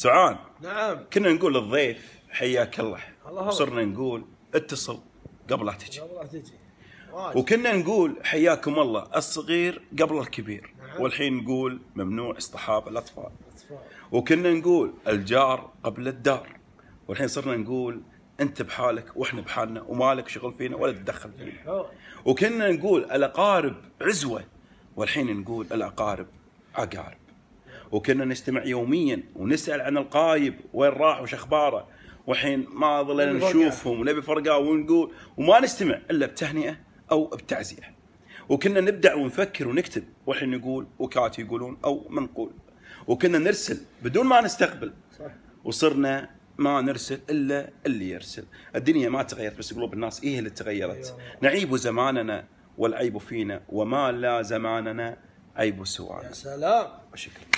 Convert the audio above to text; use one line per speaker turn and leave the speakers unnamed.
سعان نعم كنا نقول للضيف حياك الله الله صرنا نقول اتصل قبل لا تجي قبل
لا تجي وكنا
نقول حياكم الله الصغير قبل الكبير نعم. والحين نقول ممنوع اصطحاب الاطفال وكنا نقول الجار قبل الدار والحين صرنا نقول انت بحالك واحنا بحالنا ومالك شغل فينا ولا تتدخل فينا نعم. وكنا نقول الاقارب عزوه والحين نقول الاقارب عقارب وكنا نجتمع يوميا ونسال عن القايب وين راح وش اخباره وحين ما ظلنا نشوفهم ونبي فرقه ونقول وما نجتمع الا بتهنئه او بتعزيه وكنا نبدع ونفكر ونكتب والحين نقول وكات يقولون او منقول وكنا نرسل بدون ما نستقبل صح. وصرنا ما نرسل الا اللي يرسل الدنيا ما تغيرت بس قلوب الناس هي إيه اللي تغيرت أيوة. نعيب زماننا والعيب فينا وما لا زماننا عيب سوانا يا
سلام شكرا